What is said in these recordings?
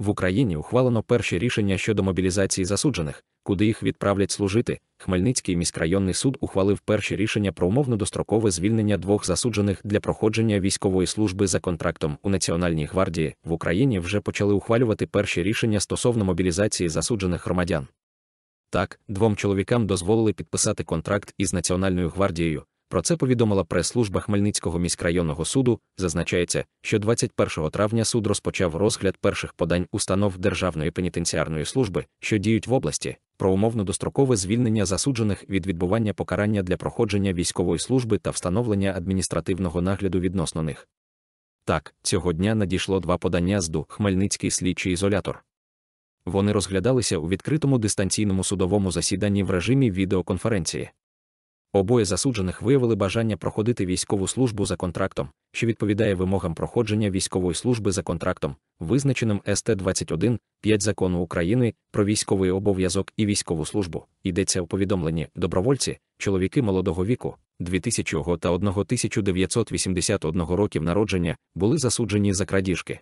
В Україні ухвалено перші рішення щодо мобілізації засуджених, куди їх відправлять служити. Хмельницький міськрайонний суд ухвалив перші рішення про умовно дострокове звільнення двох засуджених для проходження військової служби за контрактом у Національній гвардії. В Україні вже почали ухвалювати перші рішення стосовно мобілізації засуджених громадян. Так, двом чоловікам дозволили підписати контракт із Національною гвардією, про це повідомила прес-служба Хмельницького міськрайонного суду. Зазначається, що 21 травня суд розпочав розгляд перших подань установ Державної пенітенціарної служби, що діють в області, про умовно дострокове звільнення засуджених від відбування покарання для проходження військової служби та встановлення адміністративного нагляду відносно них. Так, цього дня надійшло два подання з ДУ Хмельницький слідчий ізолятор. Вони розглядалися у відкритому дистанційному судовому засіданні в режимі відеоконференції. Обоє засуджених виявили бажання проходити військову службу за контрактом, що відповідає вимогам проходження військової служби за контрактом, визначеним СТ 21, 5 закону України про військовий обов'язок і військову службу. Йдеться у повідомленні добровольці, чоловіки молодого віку 2000 та 1981 років народження були засуджені за крадіжки.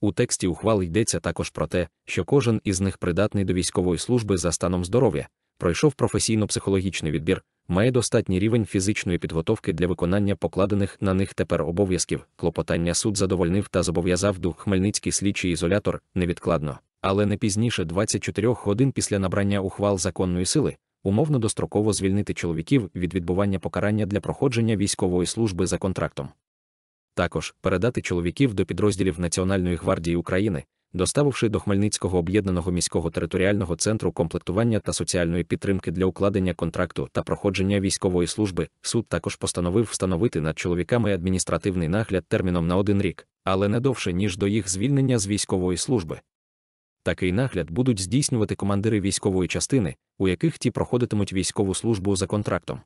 У тексті ухвали йдеться також про те, що кожен із них придатний до військової служби за станом здоров'я, пройшов професійно-психологічний відбір має достатній рівень фізичної підготовки для виконання покладених на них тепер обов'язків. Клопотання суд задовольнив та зобов'язав до Хмельницький слідчий ізолятор невідкладно, але не пізніше 24 годин після набрання ухвал законної сили. Умовно достроково звільнити чоловіків від відбування покарання для проходження військової служби за контрактом. Також передати чоловіків до підрозділів Національної гвардії України, доставивши до Хмельницького об'єднаного міського територіального центру комплектування та соціальної підтримки для укладення контракту та проходження військової служби, суд також постановив встановити над чоловіками адміністративний нагляд терміном на один рік, але не довше, ніж до їх звільнення з військової служби. Такий нагляд будуть здійснювати командири військової частини, у яких ті проходитимуть військову службу за контрактом.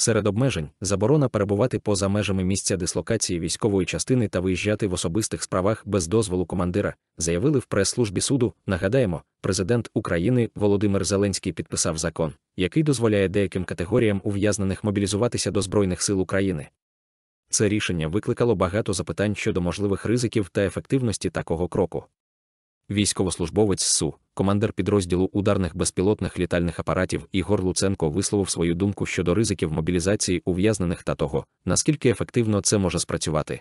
Серед обмежень заборона перебувати поза межами місця дислокації військової частини та виїжджати в особистих справах без дозволу командира, заявили в прес-службі суду. Нагадаємо, президент України Володимир Зеленський підписав закон, який дозволяє деяким категоріям ув'язнених мобілізуватися до Збройних сил України. Це рішення викликало багато запитань щодо можливих ризиків та ефективності такого кроку. Військовослужбовець СУ, командир підрозділу ударних безпілотних літальних апаратів Ігор Луценко висловив свою думку щодо ризиків мобілізації ув'язнених та того, наскільки ефективно це може спрацювати.